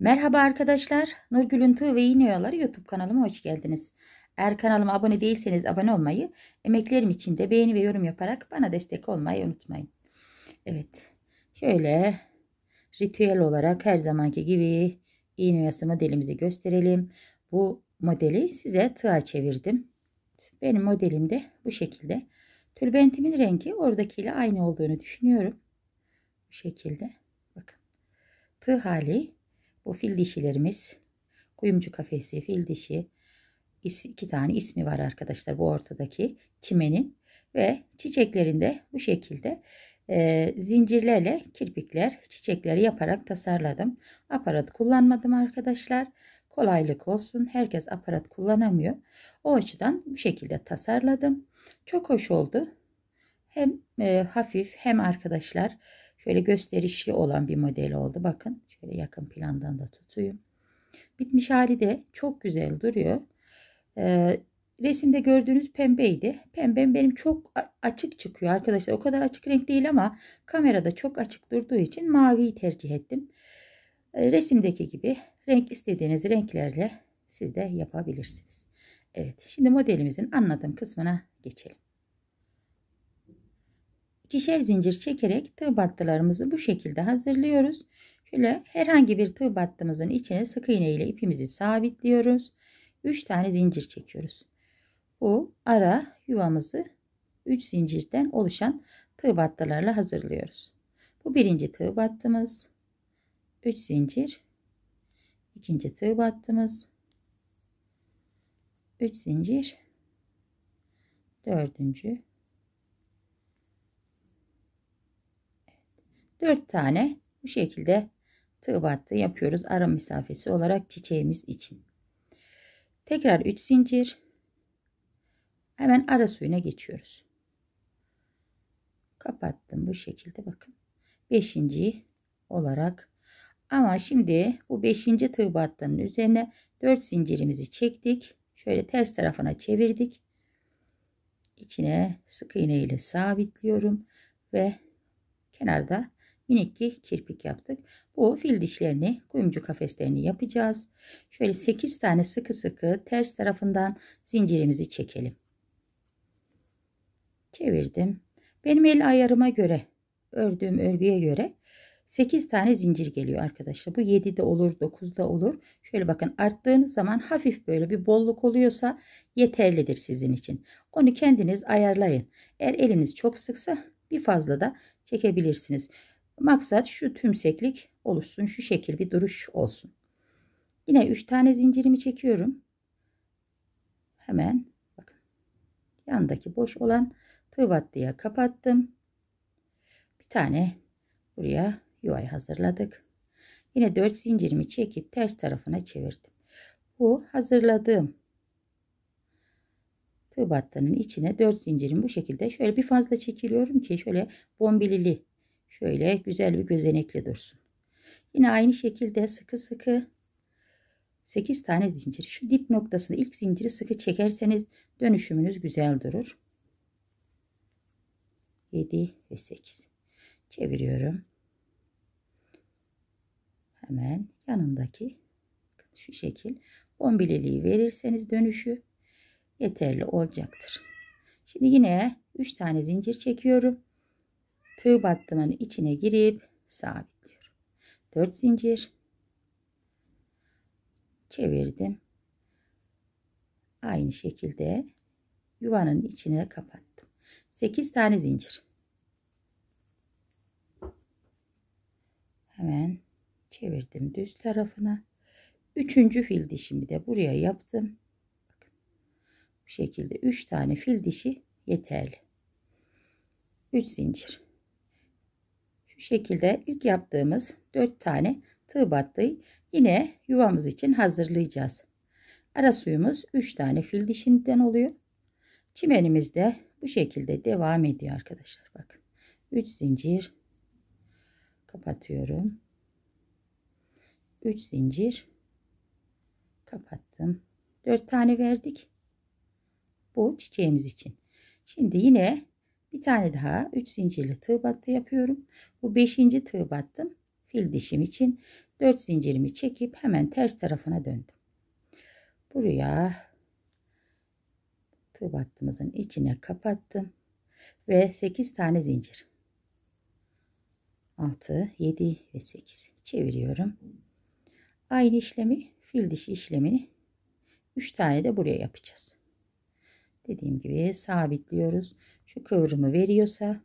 Merhaba arkadaşlar. Nurgül'ün Tığ ve İğne Oyaları YouTube kanalıma hoş geldiniz. Eğer kanalıma abone değilseniz abone olmayı, emeklerim için de beğeni ve yorum yaparak bana destek olmayı unutmayın. Evet. Şöyle ritüel olarak her zamanki gibi iğne oyasımı delimizi gösterelim. Bu modeli size tığa çevirdim. Benim modelim de bu şekilde. Tülbentimin rengi oradakiyle aynı olduğunu düşünüyorum. Bu şekilde. Bakın. Tığ hali bu fil dişilerimiz kuyumcu kafesi fil dişi iki tane ismi var arkadaşlar bu ortadaki çimenin ve çiçeklerinde bu şekilde e, zincirlerle kirpikler çiçekleri yaparak tasarladım. Aparat kullanmadım arkadaşlar. Kolaylık olsun. Herkes aparat kullanamıyor. O açıdan bu şekilde tasarladım. Çok hoş oldu. Hem e, hafif hem arkadaşlar şöyle gösterişli olan bir model oldu. Bakın Şöyle yakın plandan da tutayım. Bitmiş hali de çok güzel duruyor. Ee, resimde gördüğünüz pembeydi. Pembe benim çok açık çıkıyor arkadaşlar. O kadar açık renk değil ama kamerada çok açık durduğu için maviyi tercih ettim. Ee, resimdeki gibi renk istediğiniz renklerle siz de yapabilirsiniz. Evet şimdi modelimizin anlatım kısmına geçelim. İkişer zincir çekerek tığ battılarımızı bu şekilde hazırlıyoruz. Şöyle herhangi bir tığ battığımızın içine sık iğne ile ipimizi sabitliyoruz. 3 tane zincir çekiyoruz. Bu ara yuvamızı 3 zincirden oluşan tığ battılarla hazırlıyoruz. Bu birinci tığ battığımız, 3 zincir. ikinci tığ battığımız, 3 zincir. Dördüncü. 4 tane bu şekilde tığ battı yapıyoruz ara mesafesi olarak çiçeğimiz için. Tekrar 3 zincir. Hemen ara suyuna geçiyoruz. Kapattım bu şekilde bakın. 5. olarak ama şimdi bu 5. tığ battığının üzerine 4 zincirimizi çektik. Şöyle ters tarafına çevirdik. İçine sık iğne ile sabitliyorum ve kenarda minik bir kirpik yaptık. Bu fil dişlerini kuyumcu kafeslerini yapacağız. Şöyle 8 tane sıkı sıkı ters tarafından zincirimizi çekelim. Çevirdim. Benim el ayarıma göre ördüğüm örgüye göre 8 tane zincir geliyor arkadaşlar. Bu de olur da olur. Şöyle bakın arttığınız zaman hafif böyle bir bolluk oluyorsa yeterlidir sizin için. Onu kendiniz ayarlayın. Eğer eliniz çok sıksa bir fazla da çekebilirsiniz. Maksat şu tümseklik oluşsun. Şu şekil bir duruş olsun. Yine 3 tane zincirimi çekiyorum. Hemen bakın. Yandaki boş olan tığ battıya kapattım. Bir tane buraya yuvayı hazırladık. Yine 4 zincirimi çekip ters tarafına çevirdim. Bu hazırladığım tığ battının içine 4 zincirim bu şekilde şöyle bir fazla çekiliyorum ki şöyle bombilili Şöyle güzel bir gözenekli dursun. Yine aynı şekilde sıkı sıkı 8 tane zincir. Şu dip noktasında ilk zinciri sıkı çekerseniz dönüşümünüz güzel durur. 7 ve 8. Çeviriyorum. Hemen yanındaki şu şekil 11'liği verirseniz dönüşü yeterli olacaktır. Şimdi yine 3 tane zincir çekiyorum tığ battımın içine girip sabitliyorum. 4 zincir çevirdim. Aynı şekilde yuvanın içine kapattım. 8 tane zincir. Hemen çevirdim düz tarafına. Üçüncü fil dişimi de buraya yaptım. bu şekilde üç tane fil dişi yeterli. Üç zincir şu şekilde ilk yaptığımız 4 tane tığ battıyı yine yuvamız için hazırlayacağız. Ara suyumuz 3 tane fil dişinden oluyor. Çimenimiz de bu şekilde devam ediyor arkadaşlar. Bakın 3 zincir kapatıyorum. 3 zincir kapattım. 4 tane verdik. Bu çiçeğimiz için. Şimdi yine bir tane daha 3 zincirli tığ battı yapıyorum. Bu 5. tığ battım. Fil dişim için 4 zincirimi çekip hemen ters tarafına döndüm. Buraya tığ battımızın içine kapattım ve 8 tane zincir. 6, 7 ve 8 çeviriyorum. Aynı işlemi fil dişi işlemini 3 tane de buraya yapacağız. Dediğim gibi sabitliyoruz şu kıvrımı veriyorsa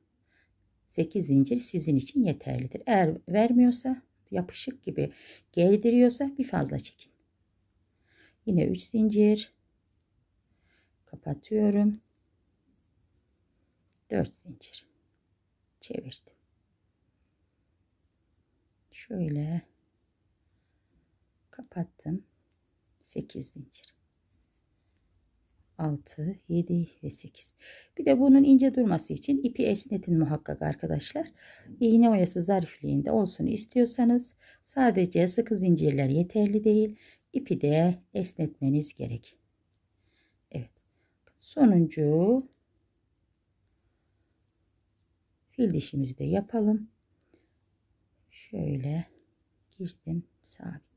8 zincir sizin için yeterlidir. Eğer vermiyorsa yapışık gibi geldiriyorsa bir fazla çekin. Yine 3 zincir kapatıyorum. 4 zincir çevirdim. Şöyle kapattım. 8 zincir. 6, 7 ve 8. Bir de bunun ince durması için ipi esnetin muhakkak arkadaşlar. İğne oyası zarifliğinde olsun istiyorsanız sadece sıkı zincirler yeterli değil. İpi de esnetmeniz gerek. Evet. Sonuncu fil dişimizi de yapalım. Şöyle girdim sabit.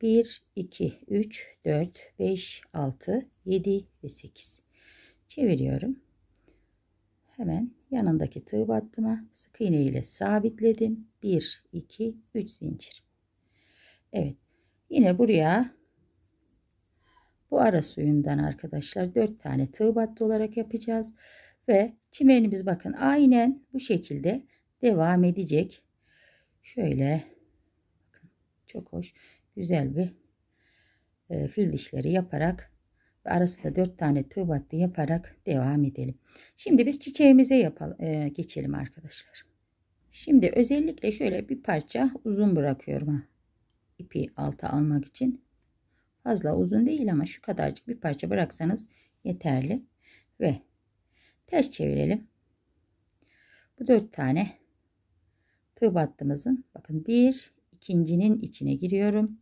1, 2, 3, 4, 5, 6, 7 ve 8. Çeviriyorum. Hemen yanındaki tığ battıma sık iğne ile sabitledim. 1, 2, 3 zincir. Evet. Yine buraya bu ara suyundan arkadaşlar 4 tane tığ battı olarak yapacağız. Ve çimenimiz bakın aynen bu şekilde devam edecek. Şöyle çok hoş güzel bir e, fil dişleri yaparak ve arasında dört tane tığ battı yaparak devam edelim. Şimdi biz çiçeğimize yapalım, e, geçelim arkadaşlar. Şimdi özellikle şöyle bir parça uzun bırakıyorum ipi alta almak için. Fazla uzun değil ama şu kadarcık bir parça bıraksanız yeterli. Ve ters çevirelim. Bu dört tane tığ battımızın bakın bir ikincinin içine giriyorum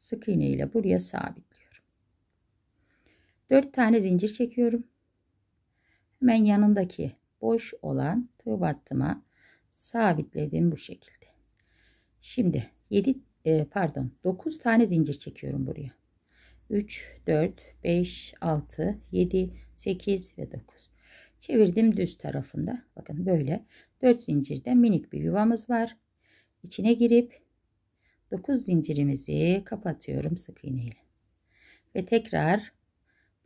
sık iğne ile buraya sabitliyorum. 4 tane zincir çekiyorum. Hemen yanındaki boş olan tığ battıma sabitledim bu şekilde. Şimdi 7 e, pardon 9 tane zincir çekiyorum buraya. 3 4 5 6 7 8 ve 9. Çevirdim düz tarafında. Bakın böyle 4 zincirde minik bir yuvamız var. İçine girip 9 zincirimizi kapatıyorum sık iğne ile. Ve tekrar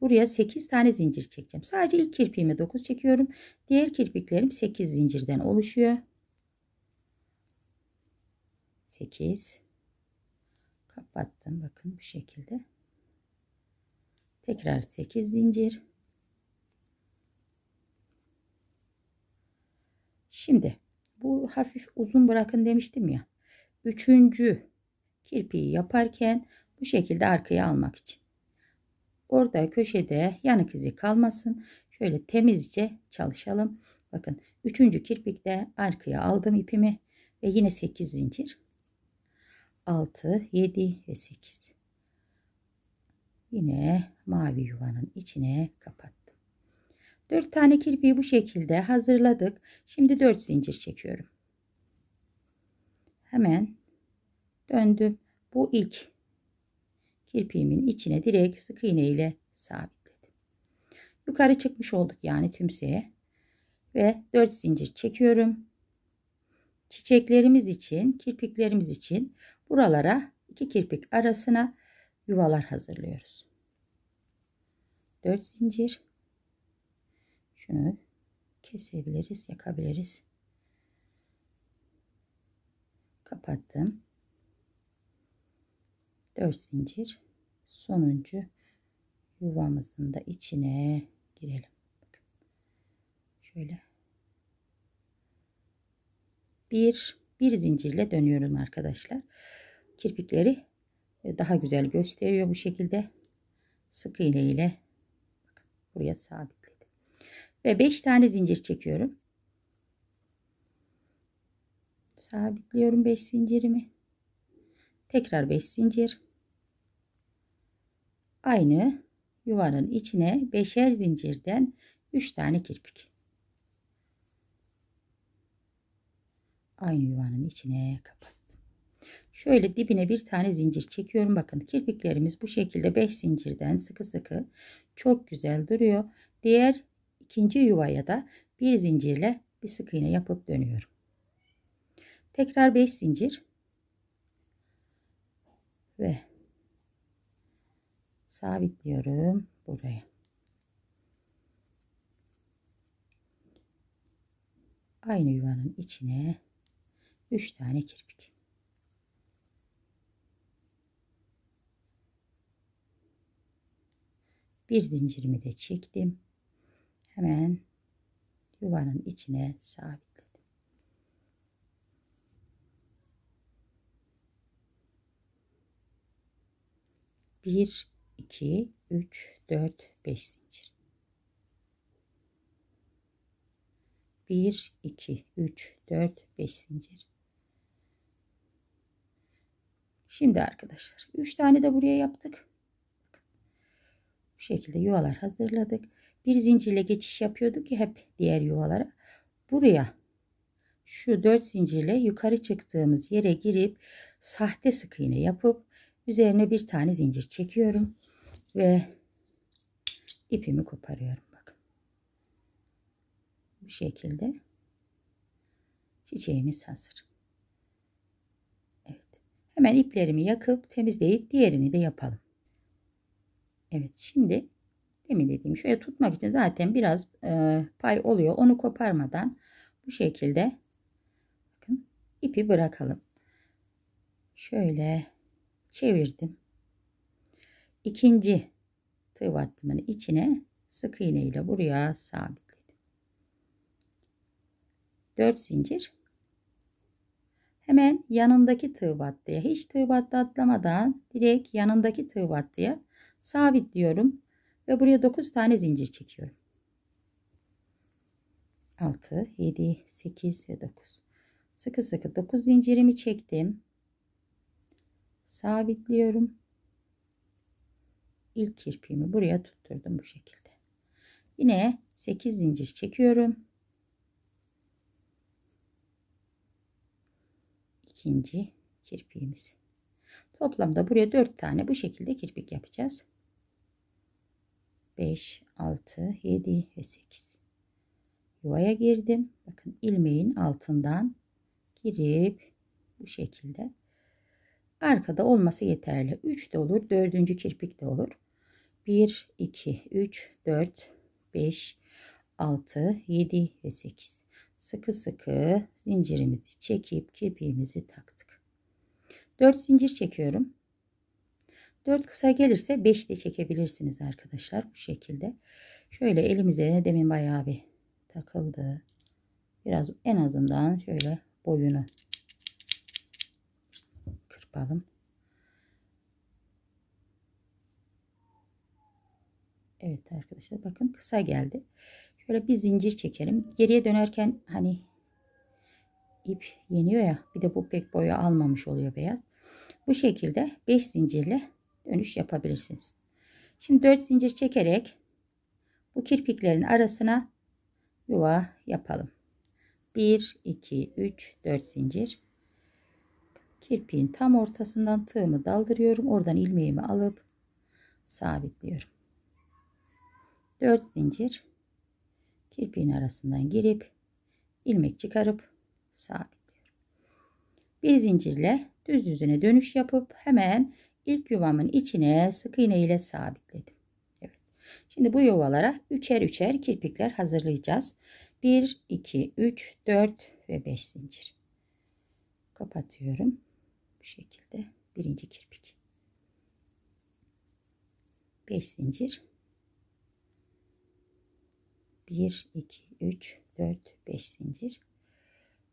buraya 8 tane zincir çekeceğim. Sadece ilk kirpiğime 9 çekiyorum. Diğer kirpiklerim 8 zincirden oluşuyor. 8 kapattım. Bakın bu şekilde. Tekrar 8 zincir. Şimdi bu hafif uzun bırakın demiştim ya. Üçüncü kirpiği yaparken bu şekilde arkaya almak için. Orada köşede yanık izi kalmasın. Şöyle temizce çalışalım. Bakın 3. kirpikte arkaya aldım ipimi ve yine 8 zincir. 6, 7 ve 8. Yine mavi yuvanın içine kapattım. 4 tane kirpiği bu şekilde hazırladık. Şimdi 4 zincir çekiyorum. Hemen döndüm. Bu ilk kirpiğimin içine direkt sık iğne ile sabitledim. Yukarı çıkmış olduk yani tümseye ve 4 zincir çekiyorum. Çiçeklerimiz için, kirpiklerimiz için buralara iki kirpik arasına yuvalar hazırlıyoruz. 4 zincir. Şunu kesebiliriz, yakabiliriz. Kapattım. 4 zincir sonuncu yuvamızın da içine girelim. Şöyle bir bir zincirle dönüyorum arkadaşlar. Kirpikleri daha güzel gösteriyor bu şekilde. Sık iğne ile buraya sabitledim. Ve 5 tane zincir çekiyorum. Sabitliyorum 5 zincirimi. Tekrar 5 zincir. Aynı yuvanın içine beşer zincirden 3 tane kirpik. Aynı yuvanın içine kapattım. Şöyle dibine bir tane zincir çekiyorum. Bakın kirpiklerimiz bu şekilde 5 zincirden sıkı sıkı çok güzel duruyor. Diğer ikinci yuvaya da bir zincirle bir sık iğne yapıp dönüyorum. Tekrar 5 zincir ve sabitliyorum buraya. Aynı yuvanın içine 3 tane kirpik. Bir zincirimi de çektim. Hemen yuvanın içine sabitledim. Bir 2 3 4 5 zincir 1 2 3 4 5 zincir Şimdi arkadaşlar 3 tane de buraya yaptık. Bu şekilde yuvalar hazırladık. Bir zincirle geçiş yapıyorduk ki hep diğer yuvalara. Buraya şu 4 zincirle yukarı çıktığımız yere girip sahte sık iğne yapıp üzerine bir tane zincir çekiyorum ve ipimi koparıyorum. Bakın. Bu şekilde çiçeğimiz hazır. Evet. Hemen iplerimi yakıp temizleyip diğerini de yapalım. Evet şimdi demin dediğim şöyle tutmak için zaten biraz e, pay oluyor. Onu koparmadan bu şekilde bakın ipi bırakalım. Şöyle çevirdim ikinci tığ battımını içine sık iğne ile buraya sabitledim. 4 zincir. Hemen yanındaki tığ battıya hiç tığ battı atlamadan direkt yanındaki tığ battıya sabitliyorum ve buraya 9 tane zincir çekiyorum. 6, 7, 8 ve 9. Sıkı sıkı 9 zincirimi çektim. Sabitliyorum ilk kirpiğimi buraya tutturdum bu şekilde. Yine 8 zincir çekiyorum. İkinci kirpiğimiz. Toplamda buraya 4 tane bu şekilde kirpik yapacağız. 5, 6, 7 ve 8. Yuvaya girdim. Bakın ilmeğin altından girip bu şekilde arkada olması yeterli. 3 de olur, 4. kirpik de olur. 1, 2, 3, 4, 5, 6, 7 ve 8. Sıkı sıkı zincirimizi çekip kirpiğimizi taktık. 4 zincir çekiyorum. 4 kısa gelirse 5 de çekebilirsiniz arkadaşlar bu şekilde. Şöyle elimize demin bayağı bir takıldı. Biraz en azından şöyle boyunu kırpalım. Evet arkadaşlar bakın kısa geldi. Şöyle bir zincir çekelim. Geriye dönerken hani ip yeniyor ya. Bir de bu pek boya almamış oluyor beyaz. Bu şekilde 5 zincirle dönüş yapabilirsiniz. Şimdi 4 zincir çekerek bu kirpiklerin arasına yuva yapalım. 1, 2, 3, 4 zincir. Kirpiğin tam ortasından tığımı daldırıyorum. Oradan ilmeğimi alıp sabitliyorum. 4 zincir kirpiğin arasından girip ilmek çıkarıp sabitliyorum. Bir zincirle düz yüzüne dönüş yapıp hemen ilk yuvamın içine sık iğne ile sabitledim. Evet. Şimdi bu yuvalara üçer üçer kirpikler hazırlayacağız. 1 2 3 4 ve 5 zincir. Kapatıyorum. Bu şekilde birinci kirpik. 5 zincir 1 2 3 4 5 zincir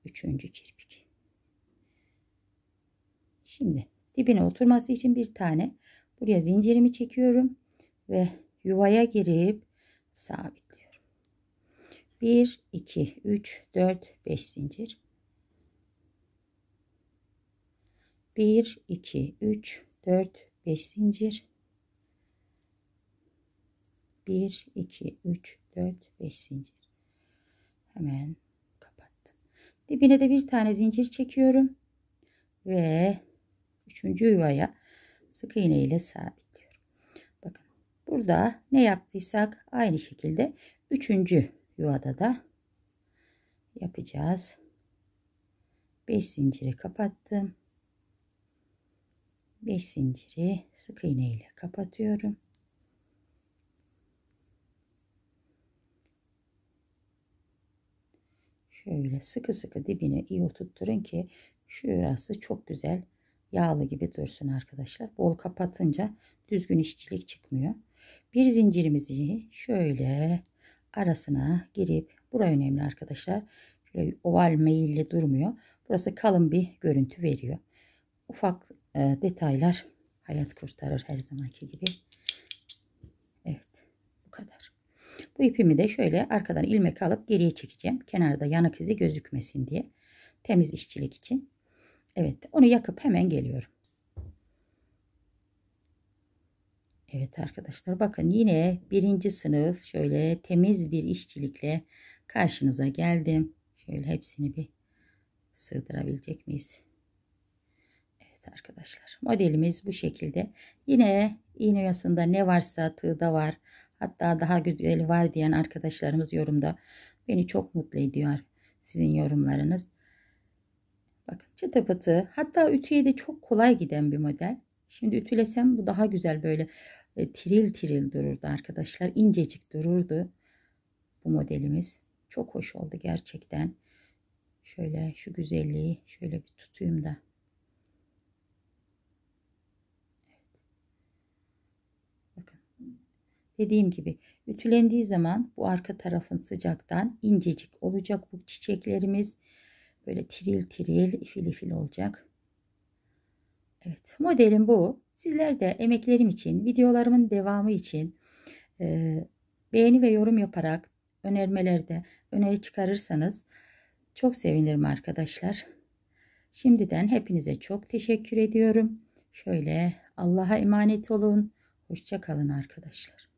üçüncü kirpik şimdi dibine oturması için bir tane buraya zincirimi çekiyorum ve yuvaya girip sabitliyorum 1 2 3 4 5 zincir 1 2 3 4 5 zincir 1 2 3 4 5 zincir hemen kapattım dibine de bir tane zincir çekiyorum ve üçüncü yuvaya sık iğne ile sabitliyorum bakın burada ne yaptıysak aynı şekilde üçüncü yuvada da yapacağız 5 zinciri kapattım 5 zinciri sık iğne ile kapatıyorum şöyle sıkı sıkı dibine iyi oturtturun ki şurası çok güzel yağlı gibi dursun arkadaşlar. Bol kapatınca düzgün işçilik çıkmıyor. Bir zincirimizi şöyle arasına girip bura önemli arkadaşlar. Şöyle oval meyilli durmuyor. Burası kalın bir görüntü veriyor. Ufak e, detaylar hayat kurtarır her zamanki gibi. Evet bu kadar. Bu ipimi de şöyle arkadan ilmek alıp geriye çekeceğim. Kenarda yanık izi gözükmesin diye. Temiz işçilik için. Evet onu yakıp hemen geliyorum. Evet arkadaşlar bakın yine birinci sınıf şöyle temiz bir işçilikle karşınıza geldim. Şöyle hepsini bir sığdırabilecek miyiz? Evet arkadaşlar modelimiz bu şekilde. Yine iğne oyasında ne varsa tığda var. Hatta daha güzeli var diyen arkadaşlarımız yorumda beni çok mutlu ediyor sizin yorumlarınız. Bakın çıtı pıtı. Hatta ütüye de çok kolay giden bir model. Şimdi ütülesem bu daha güzel böyle e, tiril tiril dururdu arkadaşlar. İncecik dururdu bu modelimiz. Çok hoş oldu gerçekten. Şöyle şu güzelliği şöyle bir tutayım da Dediğim gibi ütülendiği zaman bu arka tarafın sıcaktan incecik olacak bu çiçeklerimiz. Böyle tiril tiril ifil ifil olacak. Evet modelim bu. Sizler de emeklerim için, videolarımın devamı için e, beğeni ve yorum yaparak önermelerde öneri çıkarırsanız çok sevinirim arkadaşlar. Şimdiden hepinize çok teşekkür ediyorum. Şöyle Allah'a emanet olun. Hoşça kalın arkadaşlar.